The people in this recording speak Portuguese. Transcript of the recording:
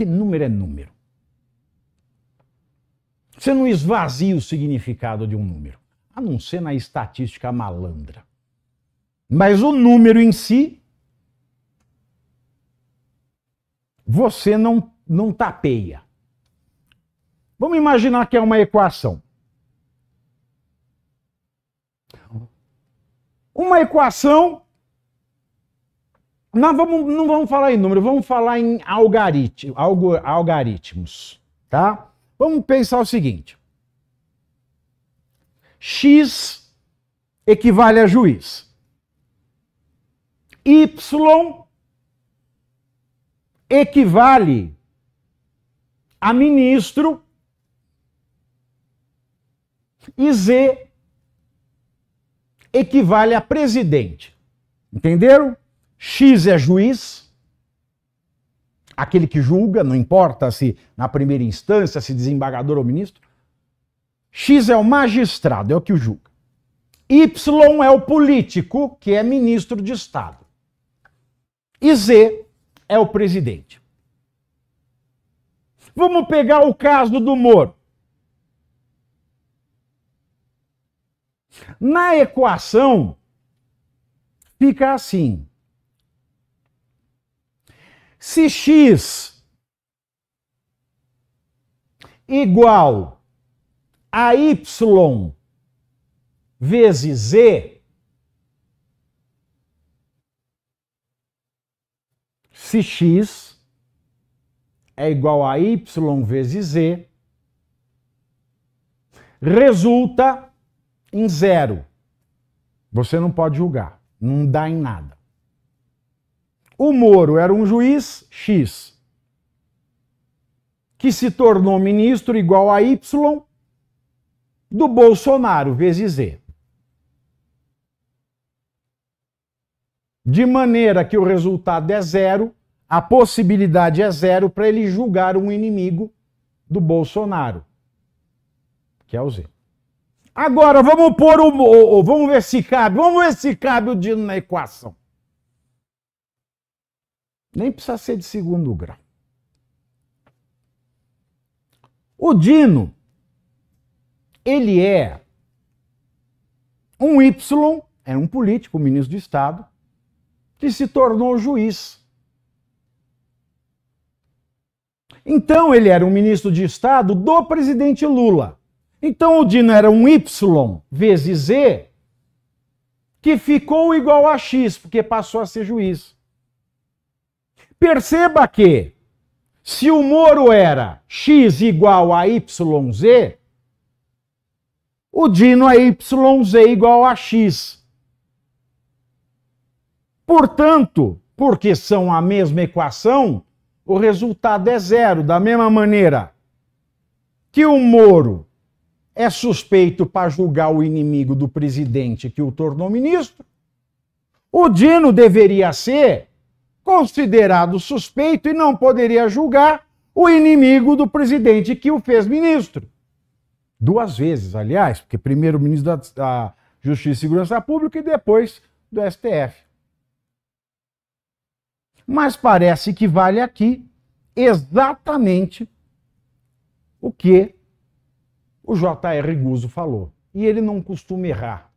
que número é número. Você não esvazia o significado de um número, a não ser na estatística malandra. Mas o número em si, você não, não tapeia. Vamos imaginar que é uma equação. Uma equação não vamos, não vamos falar em número, vamos falar em algoritmo, algoritmos, tá? Vamos pensar o seguinte. X equivale a juiz. Y equivale a ministro e Z equivale a presidente. Entenderam? X é juiz, aquele que julga, não importa se na primeira instância, se desembargador ou ministro. X é o magistrado, é o que o julga. Y é o político, que é ministro de Estado. E Z é o presidente. Vamos pegar o caso do Moro. Na equação, fica assim: se x igual a y vezes z, se x é igual a y vezes z, resulta em zero. Você não pode julgar, não dá em nada o Moro era um juiz X, que se tornou ministro igual a Y do Bolsonaro, vezes Z. De maneira que o resultado é zero, a possibilidade é zero para ele julgar um inimigo do Bolsonaro, que é o Z. Agora vamos pôr o, vamos ver se cabe, vamos ver se cabe o Dino na equação. Nem precisa ser de segundo grau. O Dino, ele é um Y, é um político, um ministro de Estado, que se tornou juiz. Então, ele era um ministro de Estado do presidente Lula. Então, o Dino era um Y vezes Z, que ficou igual a X, porque passou a ser juiz. Perceba que se o Moro era x igual a yz, o Dino é yz igual a x. Portanto, porque são a mesma equação, o resultado é zero. Da mesma maneira que o Moro é suspeito para julgar o inimigo do presidente que o tornou ministro, o Dino deveria ser considerado suspeito e não poderia julgar o inimigo do presidente que o fez ministro. Duas vezes, aliás, porque primeiro o ministro da Justiça e Segurança Pública e depois do STF. Mas parece que vale aqui exatamente o que o J.R. Guzzo falou. E ele não costuma errar.